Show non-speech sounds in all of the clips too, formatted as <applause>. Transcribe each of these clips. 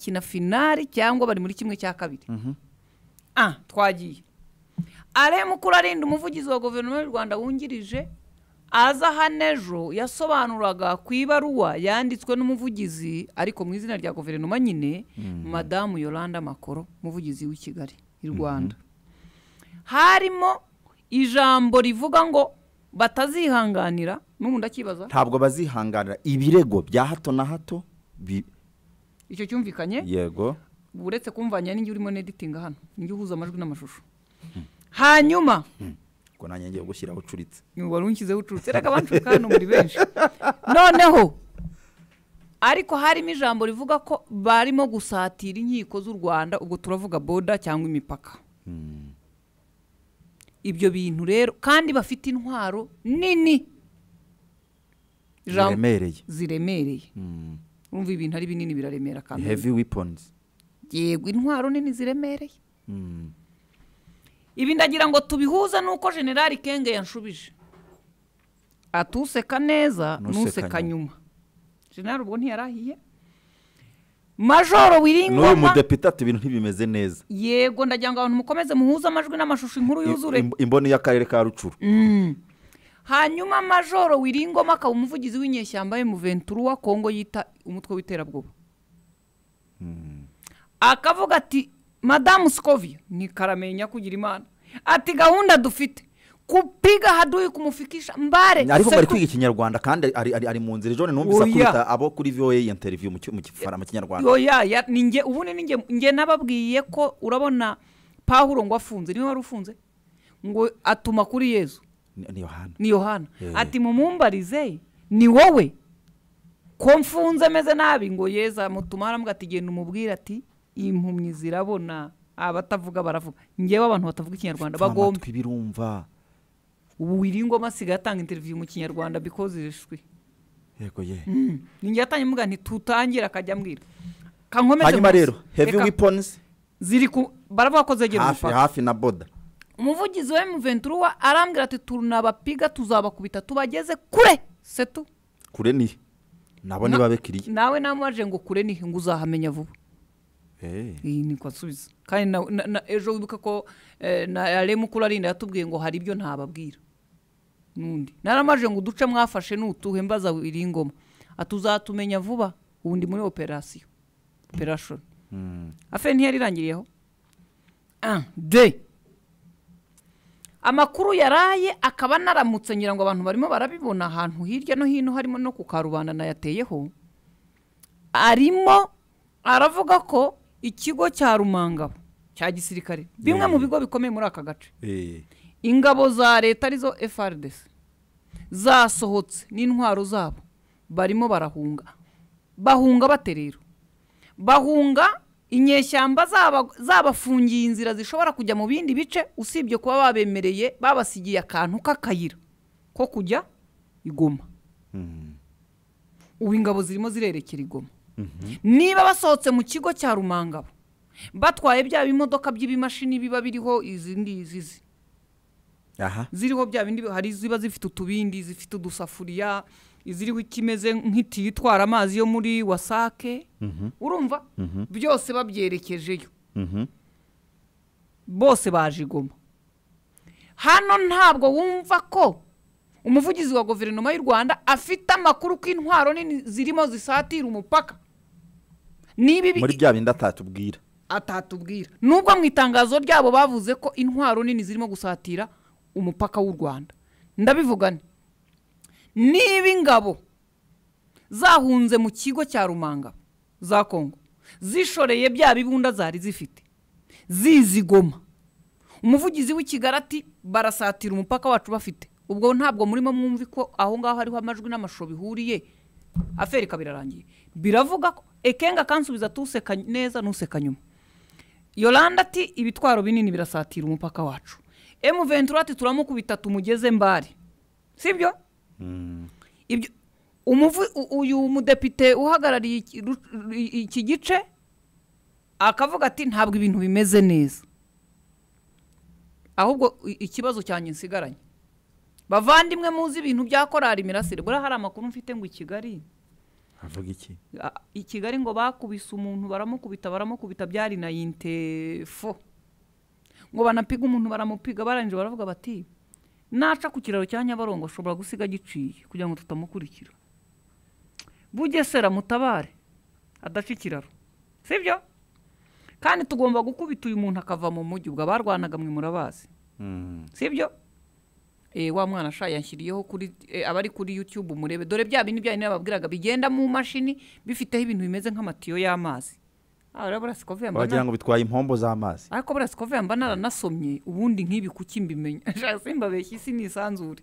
bakina finari cyangwa bari muri kimwe cya kabiri ah twagiye are mukuru arinda umuvugizi wa guverinoma y'u rwanda wungirije aza hano ejo yasobanuraga ku ibaruwa yanditswe n'umuvugizi ariko mu izina rya guverinoma nyine mhm. madamu yolanda makoro umuvugizi w'i kigali i mhm. rwanda harimo ijambo rivuga ngo batazihanganira n'ubu ndakibaza ntabwo bazihanganira ibirego bya hato na hato icyo cyumvikanye yego uretse kumvanya n'ingihe urimo n'editinga hano n'ingihe uhuza amajwi n'amashusho hmm. hanyuma ubwo hmm. nanjye ngiye gushyiraho ucuritse wari unshyizeho ucuritse reka bancuka hano muri benshi noneho ariko harimo ijambo rivuga ko barimo gusatira inkiko z'u rwanda ubwo turavuga boda cyangwa imipaka hmm. ibyo bintu rero kandi bafite intwaro nini ziremereye urumva ibintu ari binini biraremera kandi heavy weapons yego intwaro nini ziremereye hmm. ibi ndagira ngo tubihuze n'uko generali kenge yanshubije atuseka neza nuseka nyuma generali ubwo ntiyarahiye majoro wiringoma n'uyu mudepite ati ibintu ntibimeze neza yego ndagira ngo abantu mukomeze muhuze amajwi n'amashusho inkuru yuzure imboni y'akarere ka rucuru hmm. hanyuma majoro wiringoma akaba umuvugizi w'inyeshyamba y'umuventuru wa kongo yita umutwe w'iterabwoba hmm. akavuga ati madamu sikoviya nikaramenya kugira imana ati gahunda dufite kupiga haduye kumufikisha mbare ariko bari kwiga ikinyarwanda kandi ari mu nzira ijone numvise akwita abo kuri voa interiviyu mu kinyarwanda oya ubundi ni nge nababwiye ko urabona pahuro ngo afunze niwe wari ufunze ngo atuma kuri yezu ni yohana ni yohana ati mumumbarize ni wowe ko mfunze ameze nabi ngo yeza mutumara ati genda umubwire ati impumyi zirabona abatavuga baravuga ngewe abantu batavuga ikinyarwanda bagomba birumva ubu wiringoma asigaye atanga interiviyu mu kinyarwanda bikozeshwe yego ye mm. ninjye atanye mvuga ntitutangire akajya ambwira hanyuma rero heavy weapons ziri ku baravuga ko zegereye hafi na boda umuvugizi wa emuventura arambwira ati tunabapiga tuzabakubita tubageze kure se tu kure ni nabo niba bekiriye nawe namubaje ngo kure ni ngo uzahamenya vuba eh. iyi ni asubiza kandi ejo wibuke ko eh, na remu kurarinda yatubwiye ngo hari ibyo ntababwira n'undi naramaje ngo uduce mwafashe n'utuhe mbaza iri ngoma tuzatumenya vuba ubundi muri operasiyo operashoni hmm. afe ntiyari irangiriyeho de amakuru yaraye akaba naramutse ngira ngo abantu barimo barabibona ahantu hirya no hino harimo no ku karubanda nayateyeho arimo aravuga ko ikigo cya rumangabo cya gisirikare bimwe mu mm. bigo bikomeye muri aka gace eh. ingabo za leta arizo frdc zasohotse n'intwaro zabo barimo barahunga bahunga baterero bahunga inyeshyamba zabafungiye inzira zishobora kujya mu bindi bice usibye kuba babemereye babasigiye akantu k'akayira ko kujya igoma mm-hmm. ubu ingabo zirimo zirerekera igoma mm-hmm. niba basohotse mu kigo cya rumangabo batwaye bya bimodoka by'ibimashini biba biriho izindi zizi ziriho bya bindi hari ziba zifite utubindi zifite udusafuriya iziriho ikimeze nk'itiyo itwara amazi yo muri wasake mhm. urumva mhm. byose babyerekejeyo mhm. bose baje igoma hano ntabwo wumva ko umuvugizi wa guverinoma y'u rwanda afite amakuru ko intwaro nini zirimo zisatira umupaka muri bya bindi atatubwira atatubwira nubwo mu itangazo ryabo bavuze ko intwaro nini zirimo gusatira umupaka w'u rwanda ndabivugane niba ingabo zahunze mu kigo cya rumanga za kongo zishoreye bya bibunda zari zifite zizigoma umuvugizi w'ikigali ati barasatira umupaka wacu bafite ubwo ntabwo murimo mwumvi ko aho ngaho hariho amajwi n'amashusho bihuriye aferi birarangiye biravuga ko ekenga kansubiza tuseka neza ntuseka nyuma yolanda ati ibitwaro binini birasatira umupaka wacu emuventura ati turamukubita tumugeze mbari sibyo Mm. uyu mudepite uhagarariye iki gice akavuga ati ntabwo ibintu bimeze neza ahubwo ikibazo cyanjye nsigaranye bavandimwe muzi ibintu bya korari mirasire buriya hari amakuru mfite ngo i kigali avuga iki i kigali ngo bakubise umuntu baramukubita baramukubita byari na yintefo ngo banapiga umuntu baramupiga barangije baravuga bati naca ku kiraro cya nyabarongo ashobora gusiga giciye kugira ngo tutamukurikira bugesera mutabare adaca ikiraro si byo kandi tugomba gukubita uyu muntu akava mu mujyi ubwo abarwanaga mwe murabazi hmm. si byo wa mwana ashaye yashyiriyeho kuri abari kuri yutube murebe dore bya bindi bya babwiraga bigenda mu mashini bifiteho ibintu bimeze nk'amatiyo y'amazi urabona siko vuba mbona wagira ngo bitwaye impombo z'amazi ariko burasiko mbona naranasomye ubundi nk'ibi kuki mbimenya <laughs> simba beshya isi nisanzure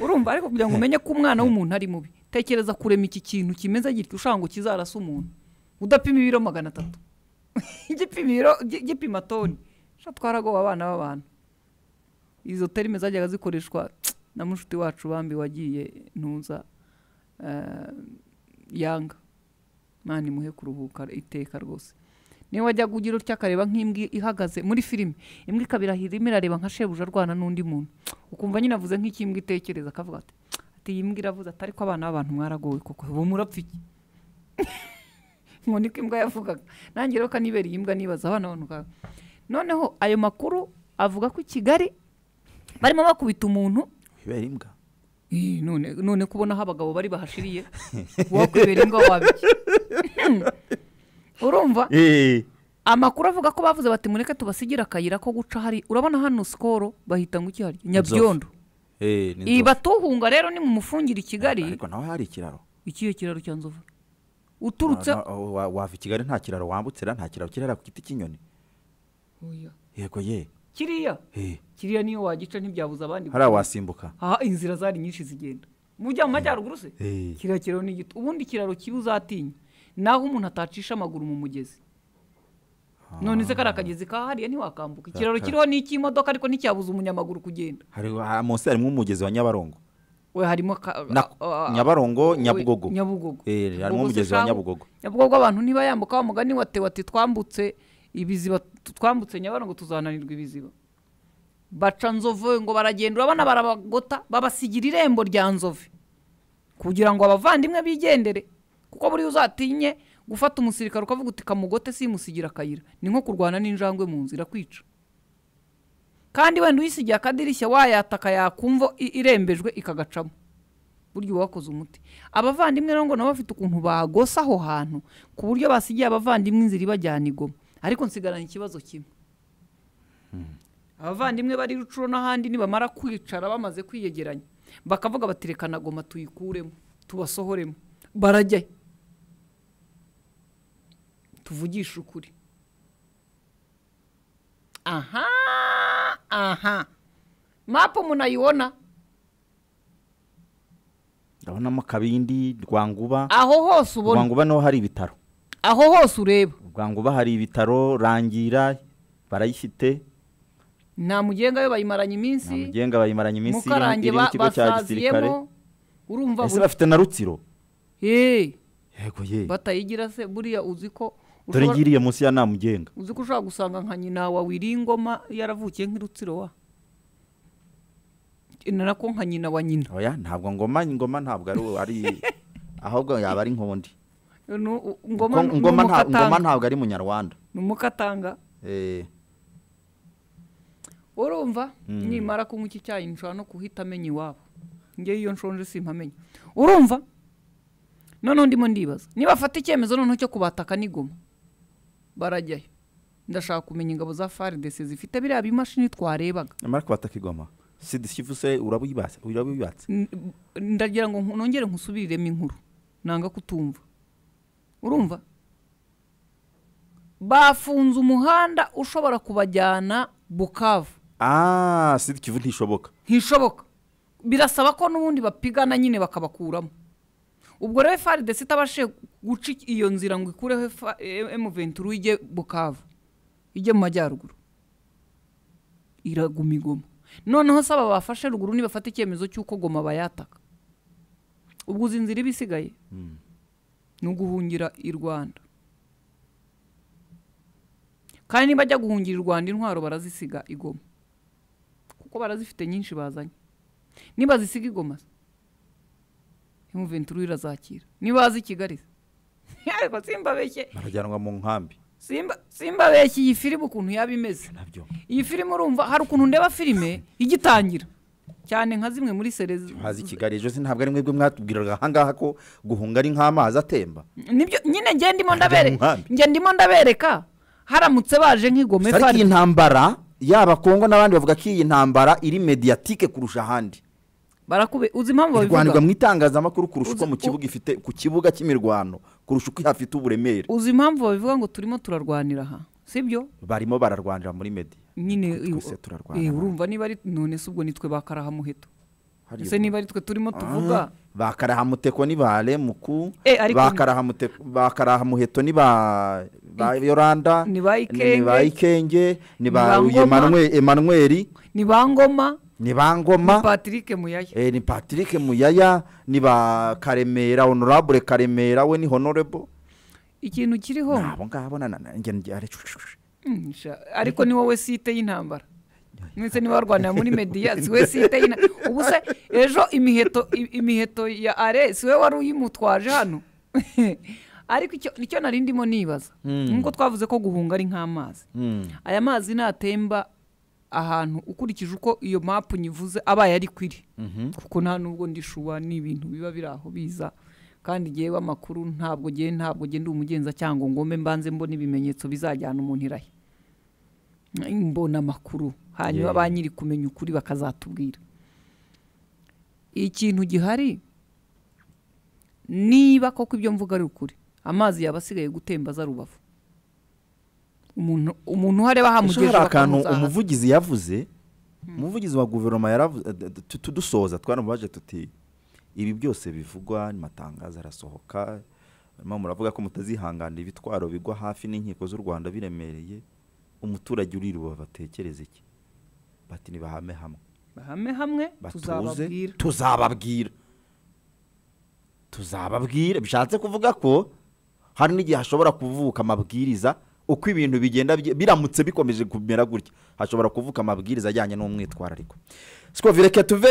urumva ariko kugira ngo <laughs> umenye ko umwana w'umuntu ari mubi tekereza kurema iki kintu kimeze gityo ushobora ngo kizarase umuntu udapima ibiro magana atatu <laughs> gipima toni twaragowe abana b'abantu izo terime zajyaga zikoreshwa na mushuti wacu bambi wagiye ntuza eh, yanga mwana imuhe kuruhuka iteka rwose niyo wajya ugira utya akareba nk'imbwa ihagaze muri filime imbwa ikabira irimo irareba nka shebuja arwana n'undi muntu ukumva nyine avuze nk'ikimbwa itekereza akavuga ati ati iyi mbwa iravuze atari ko abana b'abantu mwaragowe koko ubu murapfa iki <laughs> ngo niko imbwa yavugaga nanjye rero kanibera iyi mbwa nibaza abana bantu noneho ayo makuru avuga ko i kigali barimo bakubita umuntu wibera imbwa none kubona aho abagabo bari bahashiriye wowe imbwa wabiki <laughs> urumva amakuru avuga ko bavuze bati mureke tubasigire akayira ko guca hari urabona hano sikoro bahita ngo ikihari nyabyondo batuhunga rero ni mu mufungire i kigali ariko naho hari ikiraro ikihe kiraro cya nzovu uturutse ah, wava i kigali nta kiraro wambukira nta kiraro kirera ku giti cy'inyoni yego ye kiriya kiriya niyo wagica ntibyabuze abandi hariya wasimbuka aha inzira zari nyinshi zigenda mu majyaruguru se kiriya kiraro ni igiti ubundi kiraro kiba uzatinya naho umuntu atacisha amaguru mu mugezi ah. none se kariya kagezi kahariya ntiwakambuka ikiraro kiriho n'icy'imodoka ariko nticyabuza umunyamaguru kugenda ah, munsi harimo umugezi wa nyabarongo we harimo ah, nyabarongo nyabugogo nyabugogo eh, harimo umugezi wa nyabugogo nyabugogo abantu niba wa mugani wati twambutse ibiziba twambutse nyabarongo tuzananirwa ibiziba baca nzove ngo baragenda urabona barabagota babasigira irembo rya nzove kugira ngo abavandimwe bigendere kuko buriya uzatinye gufata umusirikare ukavuga uti kamugote simusigira akayira ni nko kurwana n'injangwe mu nzira kwica kandi wenda uyisigiye akadirishya wayataka yakumva irembejwe ikagacamo buryo uba wakoze umuti abavandimwe rero ngo nabo bafite ukuntu bagosa aho hantu ku buryo basigiye abavandimwe inzira ibajyana igoma ariko nsigaranye ikibazo kimwe hmm. abavandimwe bari rucuro n'ahandi nibamara kwicara bamaze kwiyegeranya bakavuga bati reka na goma tuyikuremo tubasohoremo barajyayo tuvugishe ukuri aha aha mapu munayibona ndabonamo kabindi rwanguba aho hose ubona rwanguba niho hari ibitaro aho hose ureba rwanguba hari ibitaro rangira barayifite nta mugenga yo bayimaranye iminsi nta mugenga bayimaranye iminsi iri mu kigo cya gisirikare urumva bafite na rutsiro yego ye batayigira se buriya uzi ko dore ngiriye munsi ya namugenga uzi ko ushobora gusanga nka nyina wa wiringoma yaravukiye nk'irutsirowa nako nka nyina wa nyina oya ntabwo ngoma ngoma ntabwo ari <laughs> ahubwo yaba ari nk'undi ngoma ntabwo ari munyarwanda ni umukatanga eh. urumva hmm. nimara kunywa iki cyayi nshobora no kuhita amenya iwabo ngewe iyo nshonje simpamenya urumva noneho ndimo ndibaza niba afata icyemezo noneho cyo kubataka n'igoma barajyayo ndashaka kumenya ingabo za faridesi zifite biriya bimashini twarebaga nyamara kubataka igoma si disivuse urabibatse urabibatse ndagira ngo nongere nkusubiriremo inkuru nanga kutumva urumva bafunze umuhanda ushobora kubajyana bukavu aaa ah, si kivu ntishoboka ntishoboka birasaba ko n'ubundi bapigana nyine bakabakuramo ubwo rero efaridesi itabashije guca iyo nzira ngo ikureho emuventuru ijye bukavu ijye mu majyaruguru iraguma igoma noneho saba bafashe ruguru nibafata icyemezo cy'uko goma bayataka ubwo uzi inzira iba isigaye hmm. ni uguhungira i rwanda kandi nibajya guhungira i rwanda intwaro barazisiga igoma kuko barazifite nyinshi bazanye nibazisiga igoma ventura irazakira niba hazi kigali ariko <laughs> simba beke barajyanwa mu nkambi simba beke iyi filime ukuntu yaba imeze iyi filime urumva hari ukuntu ndeba filime igitangira cyane nka zimwe muri serezi hazi kigali ejo ntabwo ari mwebwe mwatubwiraga aha ko guhunga ari nk'amazi atemba nibyo nyine ngende ndimo ndabereka haramutse baje nk'igome ariko iyi ntambara yaba kongo n'abandi bavuga ko iyi ntambara iri mediyatike kurusha ahandi barakube uzi impamvu babivuga irwanirwa mu itangazamakuru kurusha uko mu kibuga ifite ku kibuga cy'imirwano kurusha uko hafite uburemere uzi impamvu babivuga ngo turimo turarwanira aha sibyo barimo bararwanira muri media nyine eh, urumva niba ari none se ubwo nitwe bakaraha muheto ese niba ari twe turimo ah, tuvuga bakaraha muteko ni ba remuku eh, bakaraha muheto ni ba yoranda ni ba ikenge ni emanweri ni ngoma ni ba ngoma patrick muyaya eh ni patrick muyaya ni ba karemera honorable karemera we ni honorable ikintu kiriho nabo ngabo ariko ni wowe site y'intambara mwese niba warwanira muri mediyasi we site ubu se ejo imiheto imiheto ya aresi we wari uyimutwaje hano <laughs> ariko icyo narindimo nibaza mm. nk'uko twavuze ko guhunga ari nk'amazi mm. aya mazi natemba ahantu ukurikije uko iyo mapu nyivuze abaye ari kwiri mhm. kuko nta nubwo ndishuba n'ibintu biba biri aho biza kandi ngewe amakuru ntabwo ngewe ntabwo umugenza cyangwa ngombe mbanze mbona ibimenyetso bizajyana umuntu irahe mbona amakuru hanyuma ba nyiri kumenya ukuri bakazatubwira ikintu gihari niba koko ibyo mvuga ari ukuri amazi yaba asigaye gutemba aza rubavu umuntu uhari bahamugeze akantu umuvugizi yavuze hmm. umuvugizi wa guverinoma eh, eh, tudusoza twaramubaje tuti ibi byose bivugwa amatangazo arasohoka barimo muravuga ko mutazihangana ibitwaro bigwa hafi n'inkiko z'u rwanda biremereye umuturage uri ruba batekereze iki bati nibahame hamwe bahame hamwe tuzababwira tuzababwira tuzababwira bishatse kuvuga ko hari n'igihe hashobora kuvuka amabwiriza uko ibintu bigenda biramutse bikomeje kumera gutya hashobora kuvuka amabwiriza ajyanye n'umwitwarariko sikova tuve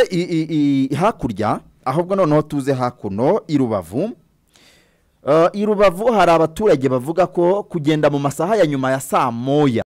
hakurya ahubwo noneho tuze hakuno i rubavu uh, i rubavu hari abaturage bavuga ko kugenda mu masaha ya nyuma ya saa moya